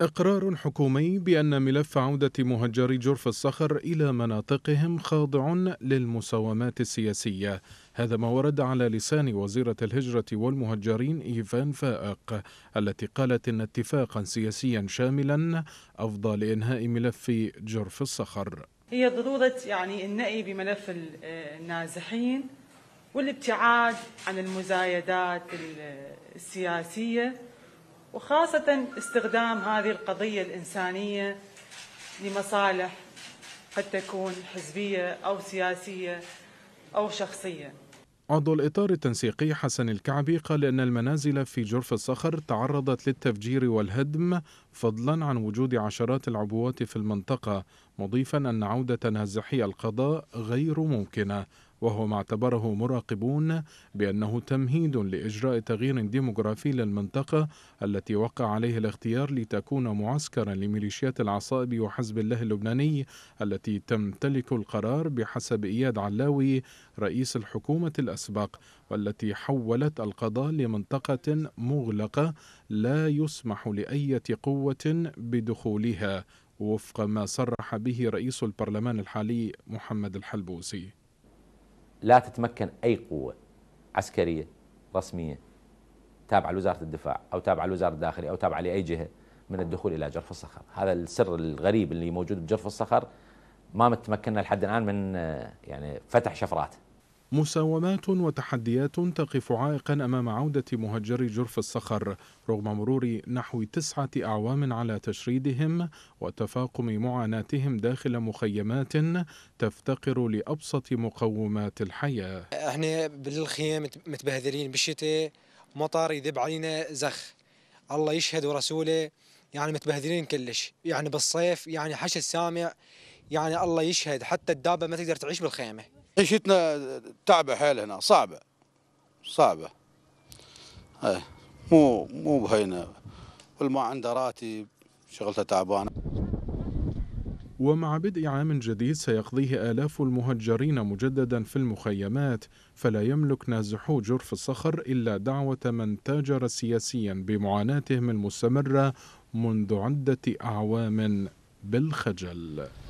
إقرار حكومي بأن ملف عودة مهجري جرف الصخر إلى مناطقهم خاضع للمساومات السياسية هذا ما ورد على لسان وزيرة الهجرة والمهجرين إيفان فائق التي قالت إن اتفاقا سياسيا شاملا أفضى لإنهاء ملف جرف الصخر هي ضرورة يعني النقي بملف النازحين والابتعاد عن المزايدات السياسية وخاصة استخدام هذه القضية الإنسانية لمصالح قد تكون حزبية أو سياسية أو شخصية عضو الإطار التنسيقي حسن الكعبي قال أن المنازل في جرف الصخر تعرضت للتفجير والهدم فضلا عن وجود عشرات العبوات في المنطقة مضيفا أن عودة نازحي القضاء غير ممكنة وهو ما اعتبره مراقبون بأنه تمهيد لإجراء تغيير ديموغرافي للمنطقة التي وقع عليه الاختيار لتكون معسكرا لميليشيات العصائب وحزب الله اللبناني التي تمتلك القرار بحسب إياد علاوي رئيس الحكومة الأسبق والتي حولت القضاء لمنطقة مغلقة لا يسمح لأية قوة بدخولها وفق ما صرح به رئيس البرلمان الحالي محمد الحلبوسي لا تتمكن أي قوة عسكرية رسمية تابعة لوزارة الدفاع أو تابعة لوزارة الداخلية أو تابعة لأي جهة من الدخول إلى جرف الصخر هذا السر الغريب اللي موجود بجرف الصخر ما تمكنا لحد الآن من آه، يعني فتح شفراته مساومات وتحديات تقف عائقا أمام عودة مهجري جرف الصخر رغم مرور نحو تسعة أعوام على تشريدهم وتفاقم معاناتهم داخل مخيمات تفتقر لأبسط مقومات الحياة احنا بالخيام متبهذلين بالشتاء مطر يذب علينا زخ الله يشهد ورسوله يعني متبهذلين كلش يعني بالصيف يعني حش السامع يعني الله يشهد حتى الدابه ما تقدر تعيش بالخيمه عيشتنا تعبه حيل هنا صعبه صعبه ايه مو مو بهينه والما عنده راتب شغلته تعبانه ومع بدء عام جديد سيقضيه آلاف المهجرين مجددا في المخيمات فلا يملك نازحو جرف الصخر إلا دعوة من تاجر سياسيا بمعاناتهم المستمرة منذ عدة أعوام بالخجل